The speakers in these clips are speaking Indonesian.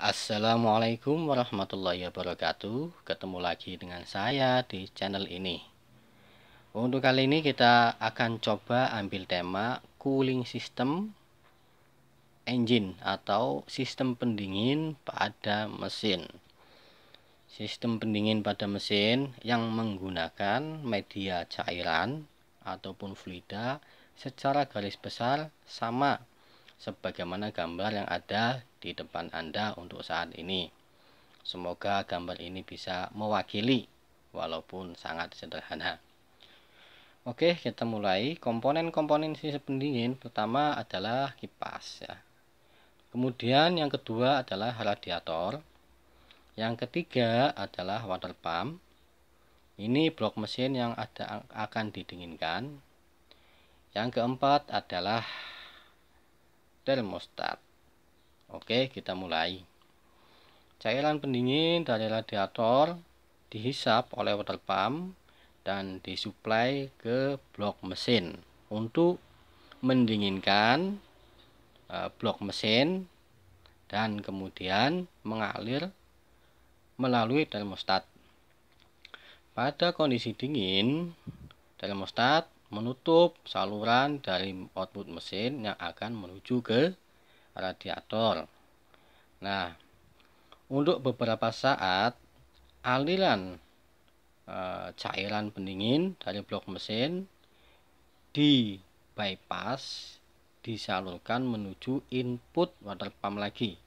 Assalamualaikum warahmatullahi wabarakatuh Ketemu lagi dengan saya di channel ini Untuk kali ini kita akan coba ambil tema Cooling System Engine atau sistem pendingin pada mesin Sistem pendingin pada mesin yang menggunakan media cairan ataupun fluida secara garis besar sama sebagaimana gambar yang ada di depan Anda untuk saat ini. Semoga gambar ini bisa mewakili walaupun sangat sederhana. Oke, kita mulai. Komponen-komponen sistem pendingin pertama adalah kipas ya. Kemudian yang kedua adalah radiator. Yang ketiga adalah water pump. Ini blok mesin yang ada akan didinginkan. Yang keempat adalah termostat. Oke, kita mulai. Cairan pendingin dari radiator dihisap oleh water pump dan disuplai ke blok mesin untuk mendinginkan e, blok mesin dan kemudian mengalir melalui termostat. Pada kondisi dingin, termostat menutup saluran dari output mesin yang akan menuju ke radiator. Nah, untuk beberapa saat aliran e, cairan pendingin dari blok mesin di bypass disalurkan menuju input water pump lagi.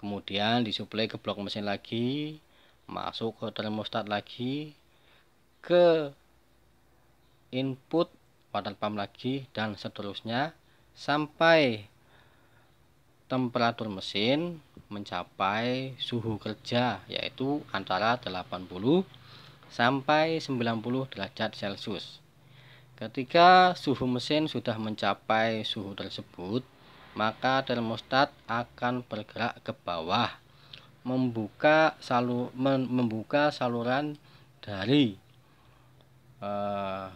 Kemudian disuplai ke blok mesin lagi, masuk ke termostat lagi, ke input water pump lagi dan seterusnya sampai temperatur mesin mencapai suhu kerja yaitu antara 80 sampai 90 derajat Celcius. Ketika suhu mesin sudah mencapai suhu tersebut, maka termostat akan bergerak ke bawah membuka salu, membuka saluran dari eh,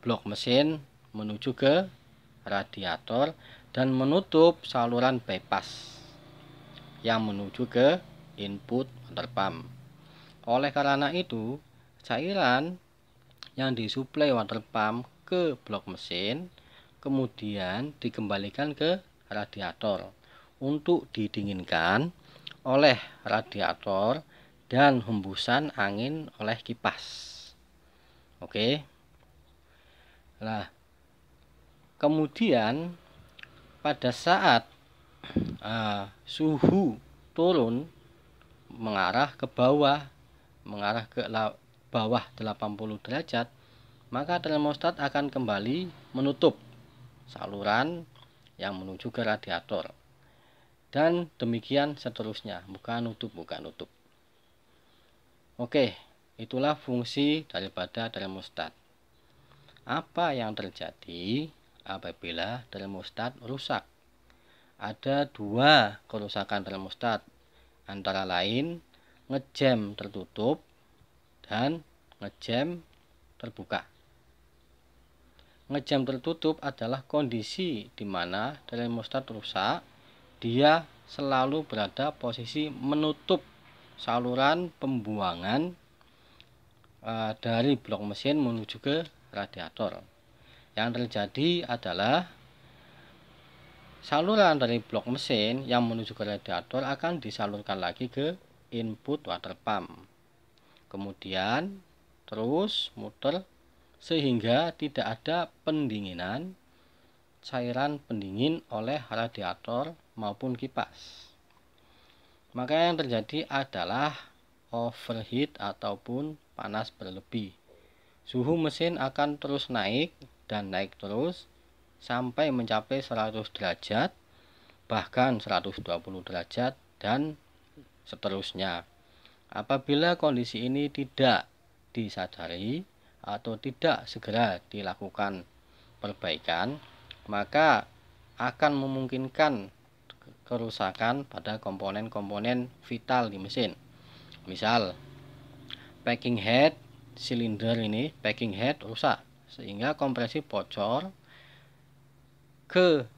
blok mesin menuju ke radiator dan menutup saluran bypass yang menuju ke input water pump. Oleh karena itu, cairan yang disuplai water pump ke blok mesin kemudian dikembalikan ke radiator untuk didinginkan oleh radiator dan hembusan angin oleh kipas. Oke. Nah, kemudian pada saat uh, suhu turun mengarah ke bawah, mengarah ke bawah 80 derajat, maka termostat akan kembali menutup saluran yang menuju ke radiator. Dan demikian seterusnya, bukan nutup, bukan nutup. Oke, itulah fungsi daripada termostat. Apa yang terjadi apabila termostat rusak. Ada dua kerusakan termostat, antara lain ngejam tertutup dan ngejam terbuka. Ngejam tertutup adalah kondisi di mana termostat rusak, dia selalu berada posisi menutup saluran pembuangan eh, dari blok mesin menuju ke radiator yang terjadi adalah saluran dari blok mesin yang menuju ke radiator akan disalurkan lagi ke input water pump kemudian terus muter sehingga tidak ada pendinginan cairan pendingin oleh radiator maupun kipas maka yang terjadi adalah overheat ataupun panas berlebih suhu mesin akan terus naik dan naik terus sampai mencapai 100 derajat bahkan 120 derajat dan seterusnya. Apabila kondisi ini tidak disadari atau tidak segera dilakukan perbaikan, maka akan memungkinkan kerusakan pada komponen-komponen vital di mesin. Misal, packing head silinder ini, packing head rusak sehingga kompresi bocor ke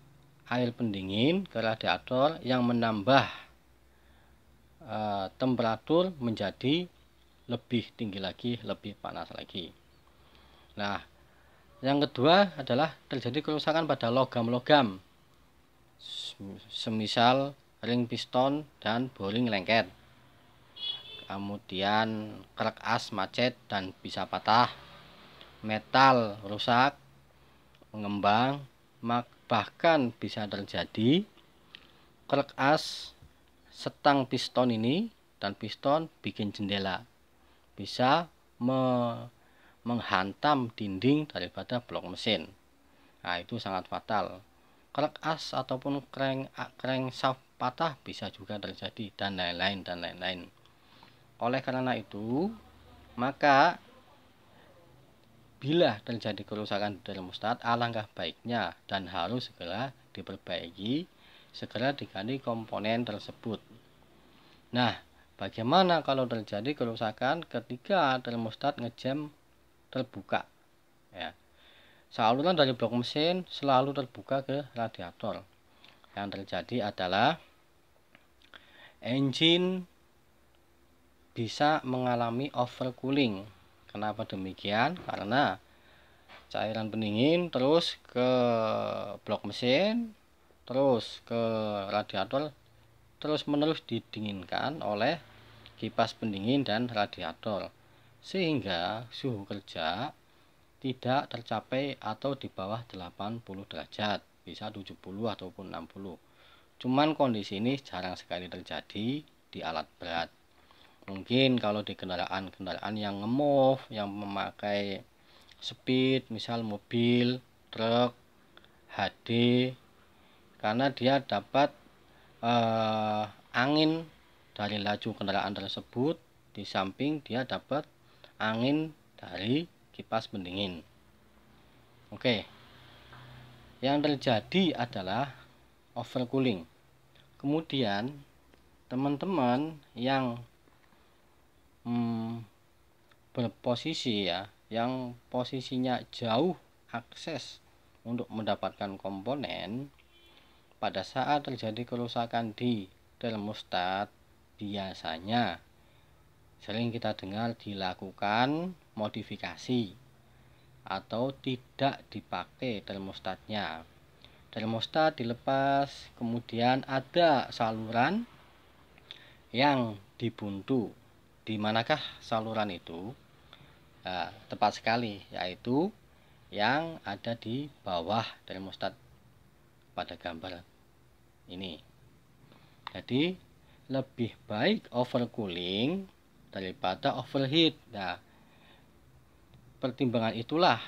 air pendingin ke radiator yang menambah e, temperatur menjadi lebih tinggi lagi, lebih panas lagi. Nah, yang kedua adalah terjadi kerusakan pada logam-logam. Semisal ring piston dan boring lengket. Kemudian krek as macet dan bisa patah metal rusak, mengembang, bahkan bisa terjadi krek as setang piston ini dan piston bikin jendela. Bisa me menghantam dinding daripada blok mesin. Nah, itu sangat fatal. Krek as ataupun kreng shaft patah bisa juga terjadi dan lain-lain dan lain-lain. Oleh karena itu, maka Bila terjadi kerusakan dalam termostat, alangkah baiknya dan harus segera diperbaiki, segera diganti komponen tersebut. Nah, bagaimana kalau terjadi kerusakan ketika termostat ngejam terbuka? Ya. Saluran dari blok mesin selalu terbuka ke radiator. Yang terjadi adalah engine bisa mengalami overcooling Kenapa demikian? Karena cairan pendingin terus ke blok mesin, terus ke radiator, terus menerus didinginkan oleh kipas pendingin dan radiator sehingga suhu kerja tidak tercapai atau di bawah 80 derajat bisa 70 ataupun 60 cuman kondisi ini jarang sekali terjadi di alat berat mungkin kalau di kendaraan-kendaraan yang ngemove yang memakai speed misal mobil truk HD karena dia dapat eh, angin dari laju kendaraan tersebut di samping dia dapat angin dari kipas pendingin oke yang terjadi adalah overcooling kemudian teman-teman yang hmm, berposisi ya yang posisinya jauh akses untuk mendapatkan komponen pada saat terjadi kerusakan di termostat biasanya sering kita dengar dilakukan modifikasi atau tidak dipakai termostatnya termostat dilepas kemudian ada saluran yang dibuntu di manakah saluran itu? Nah, tepat sekali, yaitu yang ada di bawah dari mustad pada gambar ini. Jadi lebih baik overcooling daripada overheat. Nah, pertimbangan itulah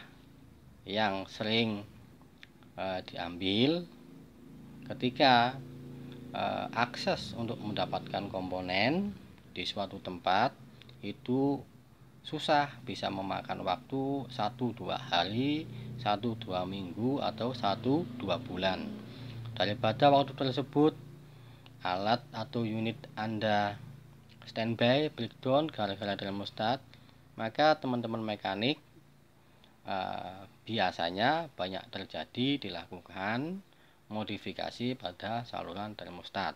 yang sering uh, diambil ketika uh, akses untuk mendapatkan komponen di suatu tempat itu susah bisa memakan waktu satu dua hari satu dua minggu atau satu dua bulan daripada waktu tersebut alat atau unit Anda standby breakdown gara-gara thermostat maka teman-teman mekanik eh, biasanya banyak terjadi dilakukan modifikasi pada saluran termostat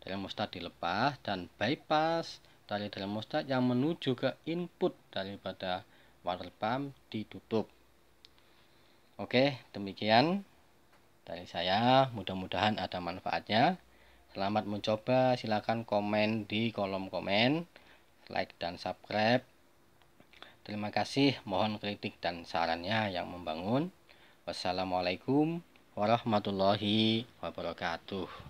Dalil mustad dilepas dan bypass dari dalam mustad yang menuju ke input daripada water pump ditutup. Oke, demikian dari saya. Mudah-mudahan ada manfaatnya. Selamat mencoba. silahkan komen di kolom komen, like dan subscribe. Terima kasih. Mohon kritik dan sarannya yang membangun. Wassalamualaikum warahmatullahi wabarakatuh.